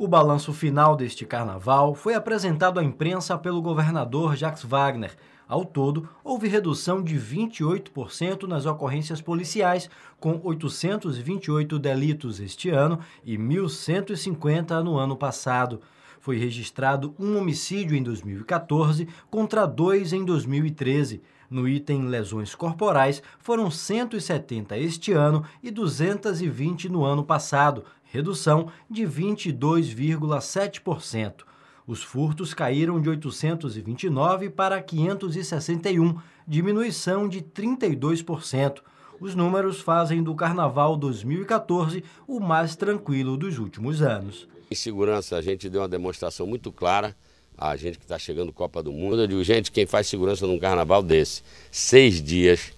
O balanço final deste carnaval foi apresentado à imprensa pelo governador Jacques Wagner. Ao todo, houve redução de 28% nas ocorrências policiais, com 828 delitos este ano e 1.150 no ano passado foi registrado um homicídio em 2014 contra dois em 2013. No item lesões corporais, foram 170 este ano e 220 no ano passado, redução de 22,7%. Os furtos caíram de 829 para 561, diminuição de 32% os números fazem do Carnaval 2014 o mais tranquilo dos últimos anos. Em segurança, a gente deu uma demonstração muito clara a gente que está chegando Copa do Mundo. Eu digo, gente, quem faz segurança num carnaval desse, seis dias,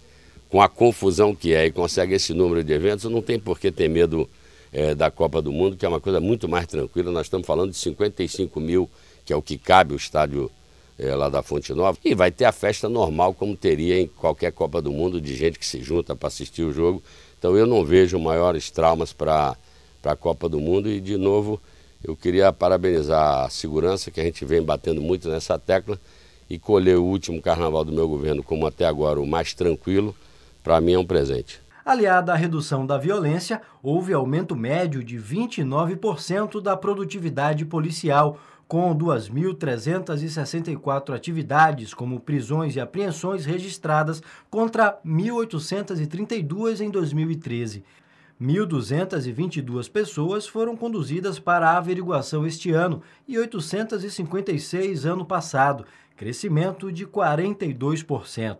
com a confusão que é e consegue esse número de eventos, não tem por que ter medo é, da Copa do Mundo, que é uma coisa muito mais tranquila. Nós estamos falando de 55 mil, que é o que cabe o estádio é, lá da Fonte Nova. E vai ter a festa normal, como teria em qualquer Copa do Mundo, de gente que se junta para assistir o jogo. Então eu não vejo maiores traumas para a Copa do Mundo. E, de novo, eu queria parabenizar a segurança, que a gente vem batendo muito nessa tecla, e colher o último carnaval do meu governo como até agora o mais tranquilo, para mim é um presente. Aliada à redução da violência, houve aumento médio de 29% da produtividade policial, com 2.364 atividades, como prisões e apreensões registradas contra 1.832 em 2013. 1.222 pessoas foram conduzidas para a averiguação este ano e 856 ano passado, crescimento de 42%.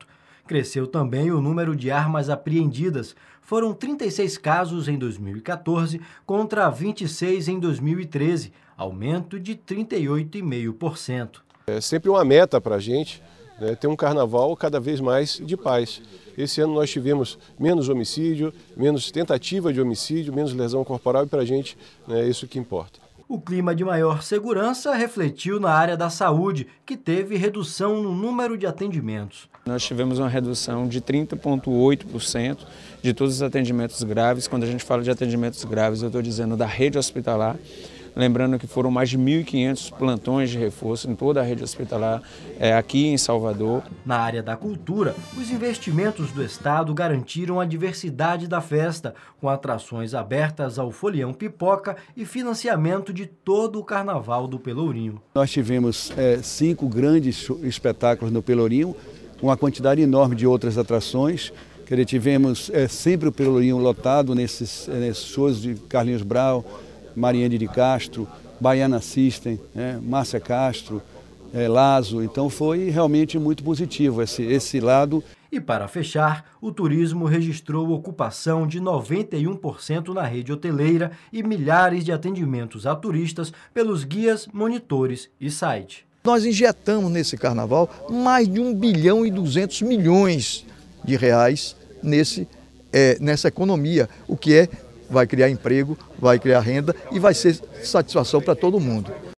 Cresceu também o número de armas apreendidas. Foram 36 casos em 2014 contra 26 em 2013, aumento de 38,5%. É sempre uma meta para a gente né, ter um carnaval cada vez mais de paz. Esse ano nós tivemos menos homicídio, menos tentativa de homicídio, menos lesão corporal e para a gente né, é isso que importa. O clima de maior segurança refletiu na área da saúde, que teve redução no número de atendimentos. Nós tivemos uma redução de 30,8% de todos os atendimentos graves. Quando a gente fala de atendimentos graves, eu estou dizendo da rede hospitalar. Lembrando que foram mais de 1.500 plantões de reforço em toda a rede hospitalar é, aqui em Salvador. Na área da cultura, os investimentos do Estado garantiram a diversidade da festa, com atrações abertas ao folião pipoca e financiamento de todo o carnaval do Pelourinho. Nós tivemos é, cinco grandes espetáculos no Pelourinho, uma quantidade enorme de outras atrações. tivemos é, sempre o Pelourinho lotado nesses, é, nesses shows de Carlinhos Brau, Mariane de Castro, Baiana System, né, Márcia Castro, é, Lazo. Então foi realmente muito positivo esse, esse lado. E para fechar, o turismo registrou ocupação de 91% na rede hoteleira e milhares de atendimentos a turistas pelos guias, monitores e site. Nós injetamos nesse carnaval mais de 1 bilhão e 200 milhões de reais nesse, é, nessa economia, o que é vai criar emprego, vai criar renda e vai ser satisfação para todo mundo.